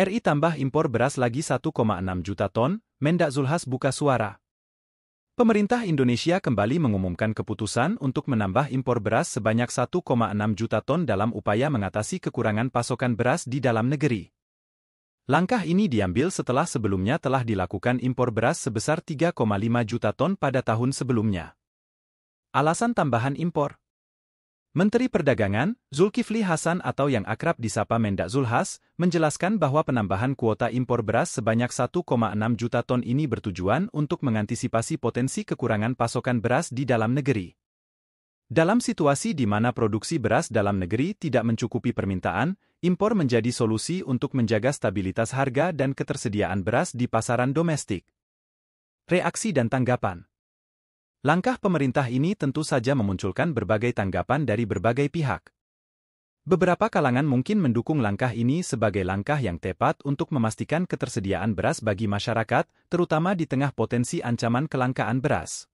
RI tambah impor beras lagi 1,6 juta ton, Mendak Zulhas buka suara. Pemerintah Indonesia kembali mengumumkan keputusan untuk menambah impor beras sebanyak 1,6 juta ton dalam upaya mengatasi kekurangan pasokan beras di dalam negeri. Langkah ini diambil setelah sebelumnya telah dilakukan impor beras sebesar 3,5 juta ton pada tahun sebelumnya. Alasan tambahan impor Menteri Perdagangan, Zulkifli Hasan atau yang akrab disapa Mendak Zulhas, menjelaskan bahwa penambahan kuota impor beras sebanyak 1,6 juta ton ini bertujuan untuk mengantisipasi potensi kekurangan pasokan beras di dalam negeri. Dalam situasi di mana produksi beras dalam negeri tidak mencukupi permintaan, impor menjadi solusi untuk menjaga stabilitas harga dan ketersediaan beras di pasaran domestik. Reaksi dan tanggapan Langkah pemerintah ini tentu saja memunculkan berbagai tanggapan dari berbagai pihak. Beberapa kalangan mungkin mendukung langkah ini sebagai langkah yang tepat untuk memastikan ketersediaan beras bagi masyarakat, terutama di tengah potensi ancaman kelangkaan beras.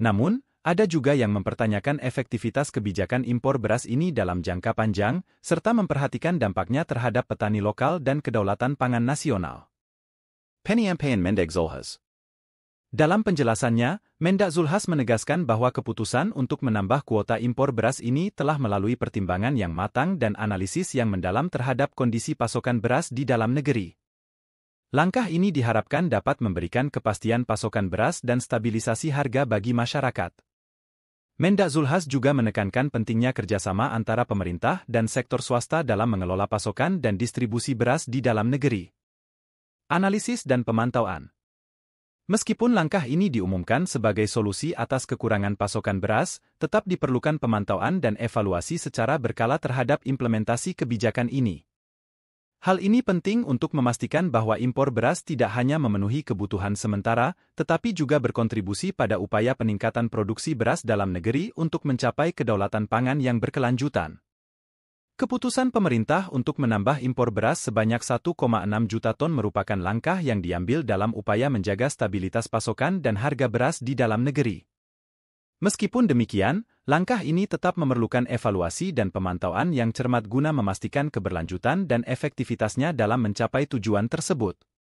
Namun, ada juga yang mempertanyakan efektivitas kebijakan impor beras ini dalam jangka panjang, serta memperhatikan dampaknya terhadap petani lokal dan kedaulatan pangan nasional. Penny Ampayan Mendeg Zolhas dalam penjelasannya, Mendak Zulhas menegaskan bahwa keputusan untuk menambah kuota impor beras ini telah melalui pertimbangan yang matang dan analisis yang mendalam terhadap kondisi pasokan beras di dalam negeri. Langkah ini diharapkan dapat memberikan kepastian pasokan beras dan stabilisasi harga bagi masyarakat. Mendak Zulhas juga menekankan pentingnya kerjasama antara pemerintah dan sektor swasta dalam mengelola pasokan dan distribusi beras di dalam negeri. Analisis dan pemantauan Meskipun langkah ini diumumkan sebagai solusi atas kekurangan pasokan beras, tetap diperlukan pemantauan dan evaluasi secara berkala terhadap implementasi kebijakan ini. Hal ini penting untuk memastikan bahwa impor beras tidak hanya memenuhi kebutuhan sementara, tetapi juga berkontribusi pada upaya peningkatan produksi beras dalam negeri untuk mencapai kedaulatan pangan yang berkelanjutan. Keputusan pemerintah untuk menambah impor beras sebanyak 1,6 juta ton merupakan langkah yang diambil dalam upaya menjaga stabilitas pasokan dan harga beras di dalam negeri. Meskipun demikian, langkah ini tetap memerlukan evaluasi dan pemantauan yang cermat guna memastikan keberlanjutan dan efektivitasnya dalam mencapai tujuan tersebut.